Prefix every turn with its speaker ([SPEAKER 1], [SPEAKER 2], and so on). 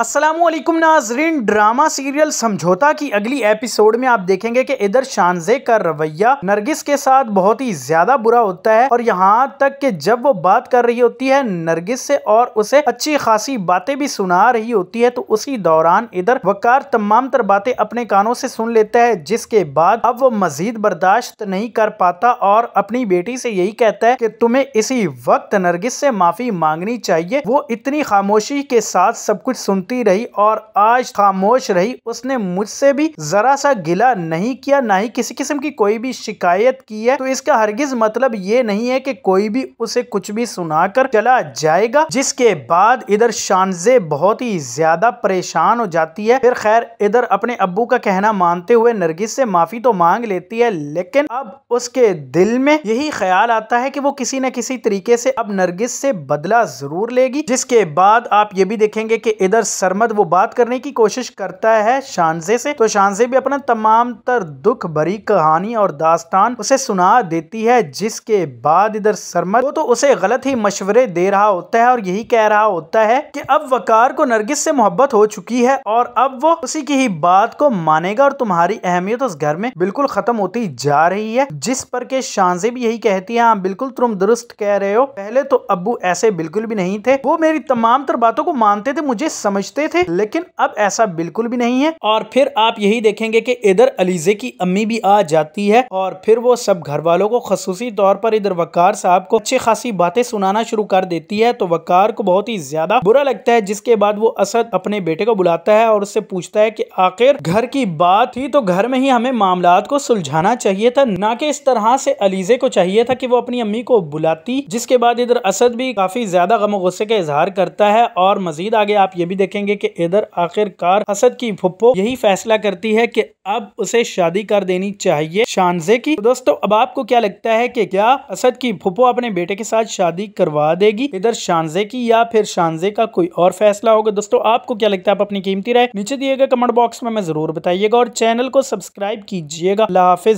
[SPEAKER 1] असलमकुम नाजरीन drama serial समझौता की अगली एपिसोड में आप देखेंगे कि इधर शानजे का रवैया नरगिस के साथ बहुत ही ज्यादा बुरा होता है और यहाँ तक कि जब वो बात कर रही होती है नरगिस से और उसे अच्छी खासी बातें भी सुना रही होती है तो उसी दौरान इधर वकार तमाम तर बातें अपने कानों से सुन लेता है जिसके बाद अब वो मजीद बर्दाश्त नहीं कर पाता और अपनी बेटी से यही कहता है कि तुम्हें इसी वक्त नरगिस से माफी मांगनी चाहिए वो इतनी खामोशी के साथ सब कुछ सुन सुनती रही और आज खामोश रही उसने मुझसे भी जरा सा गिला नहीं किया ना ही किसी किस्म की कोई भी शिकायत की है तो इसका हरगिज मतलब ये नहीं है कि कोई भी उसे कुछ भी सुनाकर चला जाएगा जिसके बाद इधर शानजे बहुत ही ज्यादा परेशान हो जाती है फिर खैर इधर अपने अबू का कहना मानते हुए नरगिस से माफी तो मांग लेती है लेकिन अब उसके दिल में यही ख्याल आता है कि वो किसी न किसी तरीके से अब नरगिस से बदला जरूर लेगी जिसके बाद आप ये भी देखेंगे कि इधर सरमद वो बात करने की कोशिश करता है शानजे से तो शानजे भी अपना तमाम तर दुख भरी कहानी और दास्तान उसे सुना देती है जिसके बाद इधर सरमद वो तो उसे गलत ही मशवरे दे रहा होता है और यही कह रहा होता है कि अब वकार को नरगिस से मोहब्बत हो चुकी है और अब वो उसी की ही बात को मानेगा और तुम्हारी अहमियत उस घर में बिल्कुल खत्म होती जा रही है जिस पर के शानजे भी यही कहती है हाँ बिल्कुल तुम दुरुस्त कह रहे हो पहले तो अबू ऐसे बिल्कुल भी नहीं थे वो मेरी तमाम तर बातों को मानते थे मुझे समझ समझते थे लेकिन अब ऐसा बिल्कुल भी नहीं है और फिर आप यही देखेंगे कि इधर अलीजे की अम्मी भी आ जाती है और फिर वो सब घर वालों को खसूसी तौर पर इधर वकार साहब को अच्छी खासी बातें सुनाना शुरू कर देती है तो वकार को बहुत ही ज्यादा बुरा लगता है जिसके बाद वो असद अपने बेटे को बुलाता है और उससे पूछता है की आखिर घर की बात थी तो घर में ही हमें मामला को सुलझाना चाहिए था ना कि इस तरह से अलीजे को चाहिए था कि वो अपनी अम्मी को बुलाती जिसके बाद इधर असद भी काफी ज्यादा गम गुस्से का इजहार करता है और मजीद आगे आप ये भी देखेंगे कि इधर आखिरकार असद की फुप्पो यही फैसला करती है कि अब उसे शादी कर देनी चाहिए शानजे की तो दोस्तों अब आपको क्या लगता है कि क्या असद की फुप्पो अपने बेटे के साथ शादी करवा देगी इधर शानजे की या फिर शानजे का कोई और फैसला होगा दोस्तों आपको क्या लगता है आप अपनी कीमती राय नीचे दिएगा कमेंट बॉक्स में मैं जरूर बताइएगा और चैनल को सब्सक्राइब कीजिएगा हाफिज